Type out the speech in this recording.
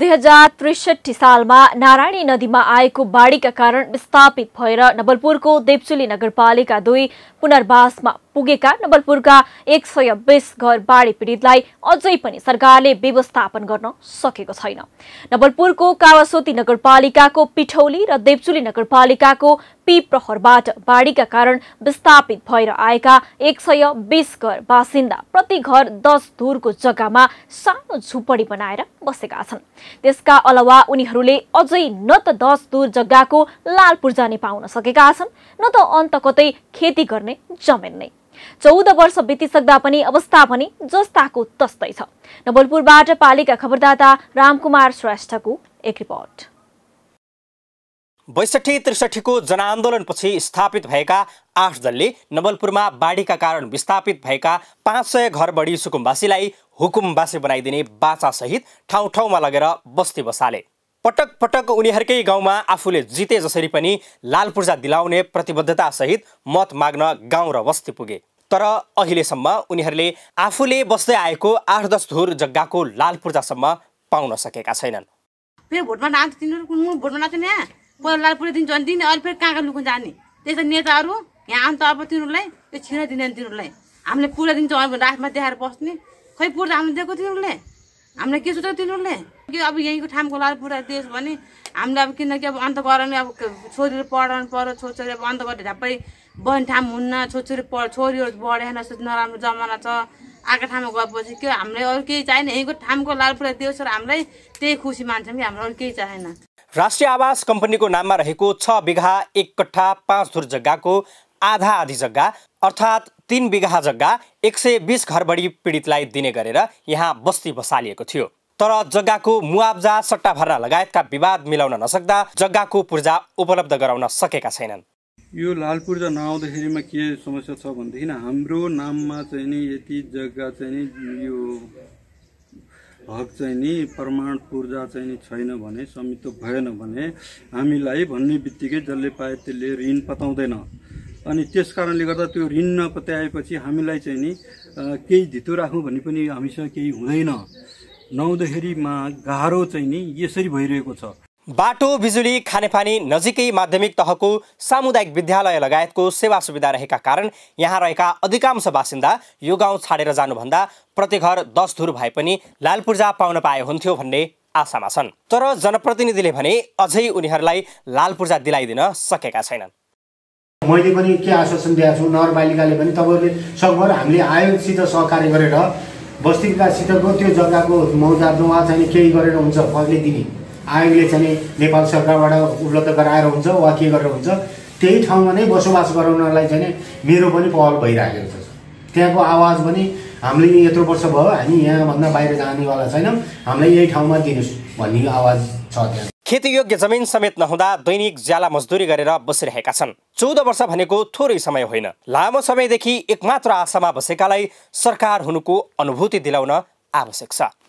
दुई हजार त्रिसठी सालमा नारायणी नदीमा आएको बाढीका कारण विस्थापित भएर नवलपुरको देवचुली नगरपालिका दुई पुनर्वासमा पुगेका नवलपुरका एक सय बिस घर बाढी पीडितलाई अझै पनि सरकारले व्यवस्थापन गर्न सकेको छैन नवलपुरको कावासोती नगरपालिकाको पिठौली र देवचुली नगरपालिकाको पी प्रहरबाट बाढीका कारण विस्थापित भएर आएका एक सय बिस घर बासिन्दा प्रति घर दस धुरको जग्गामा सानो झुपडी बनाएर बसेका छन् त्यसका अलावा उनीहरूले अझै न त दस धुर जग्गाको लाल पूर्जा पाउन सकेका छन् न त अन्त कतै खेती गर्ने जमिन नै चौध वर्ष बितिसक्दा पनि अवस्था पनि जस्ताको तस्तै छ नवलपुरबाट पालिका खबरदाता रामकुमार श्रेष्ठको एक रिपोर्ट बैसठी त्रिसठीको जनआन्दोलनपछि स्थापित भएका आठ दलले नवलपुरमा बाढीका कारण विस्थापित भएका पाँच सय घर बढी सुकुम्बासीलाई हुकुमवासी बनाइदिने बाचासहित ठाउँ ठाउँमा लगेर बस्ती बसाले पटक पटक उनीहरूकै गाउँमा आफूले जिते जसरी पनि लाल पूर्जा दिलाउने प्रतिबद्धतासहित मत माग्न गाउँ र बस्ती पुगे तर अहिलेसम्म उनीहरूले आफूले बस्दै आएको आठ दस धुर जग्गाको लाल पूर्जासम्म पाउन सकेका छैनन् फेरि भोटमा नाच्नु तिनीहरू कुन भोटमा नाच्ने यहाँ पहिला लाल पूर्जा दिन्छ अनि दिने अरू फेरि कहाँ कहाँ लुकुन जाने त्यही नेताहरू यहाँ त अब तिनीहरूलाई त्यो छिरा दिँदैन तिनीहरूलाई हामीले पुरा दिन्छौँ रातमा देखाएर बस्ने खै पूर्जा हामीले दिएको तिनीहरूले हामीलाई के सोचेको तिनीहरूले कि अब यहीँको ठामको लागि पुऱ्याइदियोस् भने हामीलाई अब किनकि अब अन्त गराउने अब छोरीहरू पढाउनु पऱ्यो छोरी अब अन्त गरेर ढापै बहिनी ठाम हुन्न छोरी पढ छोरीहरू बढेन जस्तो नराम्रो जमाना छ आएको ठाउँमा गएपछि के हामीलाई अरू केही चाहिँ यहीँको ठामको लाल पुऱ्याइदियोस् र हामीलाई त्यही खुसी मान्छौँ कि हामीलाई अरू केही चाहेन राष्ट्रिय आवास कम्पनीको नाममा रहेको छ बिघा एक कट्ठा पाँच धुर जग्गाको आधा आधी जग्गा अर्थात् तिन बिघा जग्गा एक सय बिस घरबढी पीडितलाई दिने गरेर यहाँ बस्ती बसालिएको थियो तर जग्गाको मुआब्जा सट्टा भर्ना लगायतका विवाद मिलाउन नसक्दा जग्गाको पूर्जा उपलब्ध गराउन सकेका छैनन् यो लाल पूर्जा नआउँदाखेरिमा के समस्या छ भनेदेखि हाम्रो नाममा चाहिँ नि यति जग्गा चाहिँ नि यो हक चाहिँ नि प्रमाण पूर्जा चाहिँ नि छैन भने संयुक्त भएन भने हामीलाई भन्ने बित्तिकै जसले पाए त्यसले ऋण पताउँदैन अनि त्यस कारणले गर्दा त्यो ऋण नपत्याएपछि हामीलाई चाहिँ नि केही धितो राखौँ भने पनि हामीसँग केही हुँदैन नहुँदाखेरिमा गाह्रो चाहिँ नि यसरी भइरहेको छ बाटो बिजुली खानेपानी नजिकै माध्यमिक तहको सामुदायिक विद्यालय लगायतको सेवा सुविधा रहेका कारण यहाँ रहेका अधिकांश बासिन्दा यो गाउँ छाडेर जानुभन्दा प्रतिघर दस धुर भए पनि लाल पूर्जा पाउन पाए हुन्थ्यो भन्ने आशामा छन् तर जनप्रतिनिधिले भने अझै उनीहरूलाई लाल पूर्जा दिलाइदिन सकेका छैनन् मैले पनि के आश्वासन दिएको छु नगरपालिकाले पनि तपाईँहरूले सकभर हामीले आयोगसित सहकार्य गरेर बस्ती विकाससितको त्यो जग्गाको मौजा दुवा चाहिँ केही गरेर हुन्छ फर्ले दिने आयोगले चाहिँ नेपाल सरकारबाट उपलब्ध गराएर हुन्छ वा के गरेर हुन्छ त्यही ठाउँमा नै बसोबास गराउनलाई चाहिँ मेरो पनि पहल भइरहेको छ त्यहाँको आवाज पनि हामीले यत्रो वर्ष भयो हामी यहाँभन्दा बाहिर जानेवाला छैनौँ हामीलाई यही ठाउँमा दिनुहोस् भन्ने आवाज छ त्यहाँ खेतीयोग्य जमिन समेत नहुँदा दैनिक ज्याला मजदुरी गरेर बसिरहेका छन् चौध वर्ष भनेको थोरै समय होइन लामो समयदेखि एकमात्र आशामा बसेकालाई सरकार हुनुको अनुभूति दिलाउन आवश्यक छ